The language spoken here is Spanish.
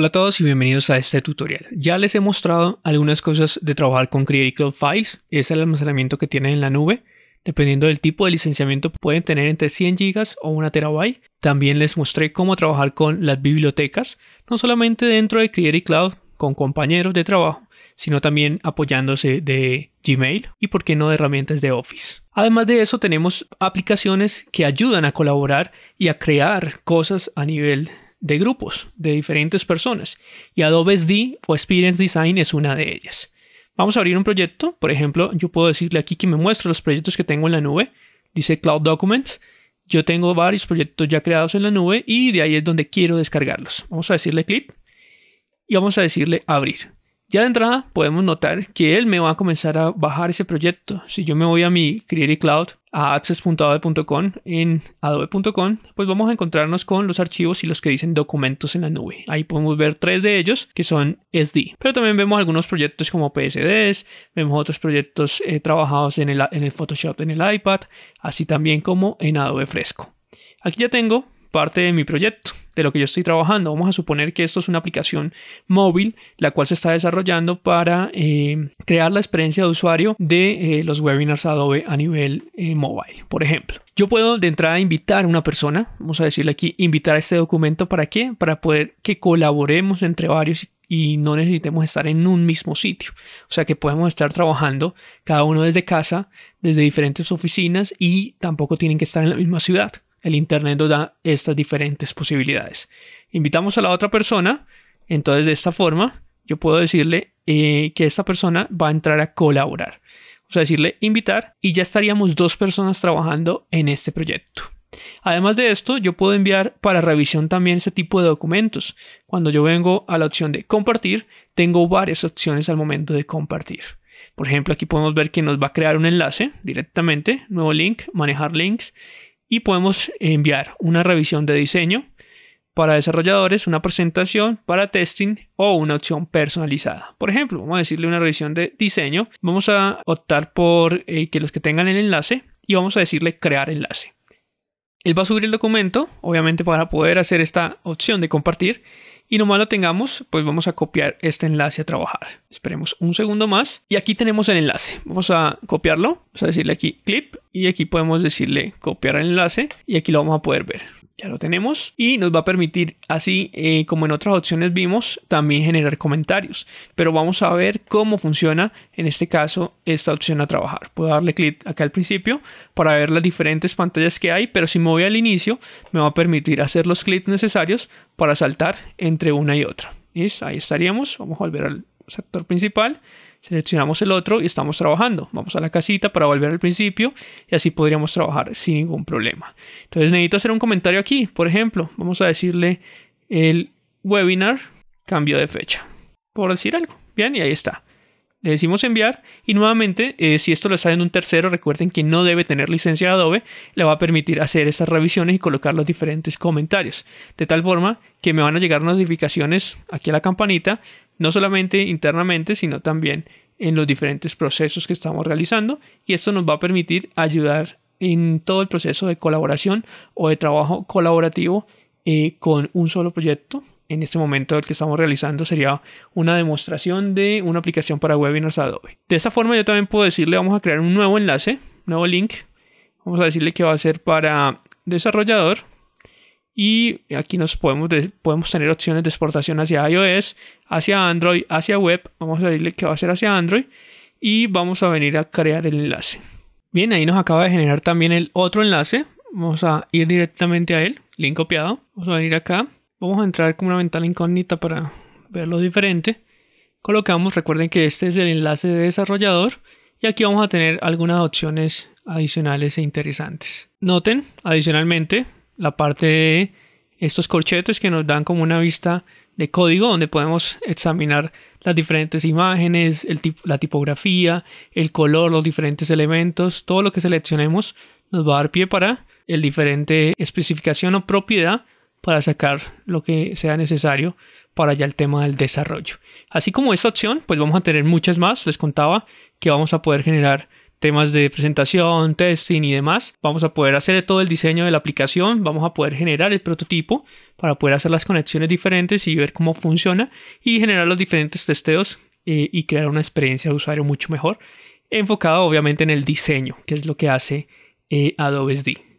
Hola a todos y bienvenidos a este tutorial. Ya les he mostrado algunas cosas de trabajar con Cloud Files, es el almacenamiento que tienen en la nube. Dependiendo del tipo de licenciamiento pueden tener entre 100 GB o 1 TB. También les mostré cómo trabajar con las bibliotecas, no solamente dentro de Creative Cloud con compañeros de trabajo, sino también apoyándose de Gmail y por qué no de herramientas de Office. Además de eso tenemos aplicaciones que ayudan a colaborar y a crear cosas a nivel de grupos de diferentes personas y Adobe SD o Experience Design es una de ellas. Vamos a abrir un proyecto, por ejemplo, yo puedo decirle aquí que me muestre los proyectos que tengo en la nube, dice Cloud Documents, yo tengo varios proyectos ya creados en la nube y de ahí es donde quiero descargarlos. Vamos a decirle clip y vamos a decirle abrir. Ya de entrada podemos notar que él me va a comenzar a bajar ese proyecto. Si yo me voy a mi Creative Cloud, a access.adobe.com, en adobe.com, pues vamos a encontrarnos con los archivos y los que dicen documentos en la nube. Ahí podemos ver tres de ellos que son SD. Pero también vemos algunos proyectos como PSDs, vemos otros proyectos eh, trabajados en el, en el Photoshop, en el iPad, así también como en Adobe Fresco. Aquí ya tengo parte de mi proyecto de lo que yo estoy trabajando. Vamos a suponer que esto es una aplicación móvil, la cual se está desarrollando para eh, crear la experiencia de usuario de eh, los webinars Adobe a nivel eh, móvil, por ejemplo. Yo puedo de entrada invitar a una persona, vamos a decirle aquí, invitar a este documento para qué? Para poder que colaboremos entre varios y no necesitemos estar en un mismo sitio. O sea que podemos estar trabajando cada uno desde casa, desde diferentes oficinas y tampoco tienen que estar en la misma ciudad. El Internet nos da estas diferentes posibilidades. Invitamos a la otra persona, entonces de esta forma yo puedo decirle eh, que esta persona va a entrar a colaborar. O sea, decirle invitar y ya estaríamos dos personas trabajando en este proyecto. Además de esto, yo puedo enviar para revisión también ese tipo de documentos. Cuando yo vengo a la opción de compartir, tengo varias opciones al momento de compartir. Por ejemplo, aquí podemos ver que nos va a crear un enlace directamente, nuevo link, manejar links, y podemos enviar una revisión de diseño para desarrolladores, una presentación para testing o una opción personalizada. Por ejemplo, vamos a decirle una revisión de diseño. Vamos a optar por eh, que los que tengan el enlace y vamos a decirle crear enlace. Él va a subir el documento, obviamente para poder hacer esta opción de compartir y nomás lo tengamos, pues vamos a copiar este enlace a trabajar. Esperemos un segundo más y aquí tenemos el enlace. Vamos a copiarlo, vamos a decirle aquí clip y aquí podemos decirle copiar el enlace y aquí lo vamos a poder ver. Ya lo tenemos y nos va a permitir así eh, como en otras opciones vimos también generar comentarios. Pero vamos a ver cómo funciona en este caso esta opción a trabajar. Puedo darle clic acá al principio para ver las diferentes pantallas que hay, pero si me voy al inicio me va a permitir hacer los clics necesarios para saltar entre una y otra. ¿Ves? Ahí estaríamos. Vamos a volver al sector principal seleccionamos el otro y estamos trabajando. Vamos a la casita para volver al principio y así podríamos trabajar sin ningún problema. Entonces necesito hacer un comentario aquí, por ejemplo, vamos a decirle el webinar cambio de fecha, por decir algo. Bien, y ahí está le decimos enviar y nuevamente eh, si esto lo está en un tercero recuerden que no debe tener licencia de Adobe le va a permitir hacer estas revisiones y colocar los diferentes comentarios de tal forma que me van a llegar notificaciones aquí a la campanita no solamente internamente sino también en los diferentes procesos que estamos realizando y esto nos va a permitir ayudar en todo el proceso de colaboración o de trabajo colaborativo eh, con un solo proyecto en este momento el que estamos realizando sería una demostración de una aplicación para webinars Adobe. De esta forma yo también puedo decirle vamos a crear un nuevo enlace, nuevo link. Vamos a decirle que va a ser para desarrollador y aquí nos podemos, podemos tener opciones de exportación hacia iOS, hacia Android, hacia web. Vamos a decirle que va a ser hacia Android y vamos a venir a crear el enlace. Bien, ahí nos acaba de generar también el otro enlace. Vamos a ir directamente a él, link copiado. Vamos a venir acá vamos a entrar con una ventana incógnita para verlo diferente. Colocamos, recuerden que este es el enlace de desarrollador y aquí vamos a tener algunas opciones adicionales e interesantes. Noten adicionalmente la parte de estos corchetes que nos dan como una vista de código donde podemos examinar las diferentes imágenes, la tipografía, el color, los diferentes elementos, todo lo que seleccionemos nos va a dar pie para el diferente especificación o propiedad para sacar lo que sea necesario para ya el tema del desarrollo. Así como esta opción, pues vamos a tener muchas más. Les contaba que vamos a poder generar temas de presentación, testing y demás. Vamos a poder hacer todo el diseño de la aplicación, vamos a poder generar el prototipo para poder hacer las conexiones diferentes y ver cómo funciona y generar los diferentes testeos eh, y crear una experiencia de usuario mucho mejor, enfocada obviamente en el diseño, que es lo que hace eh, Adobe SD.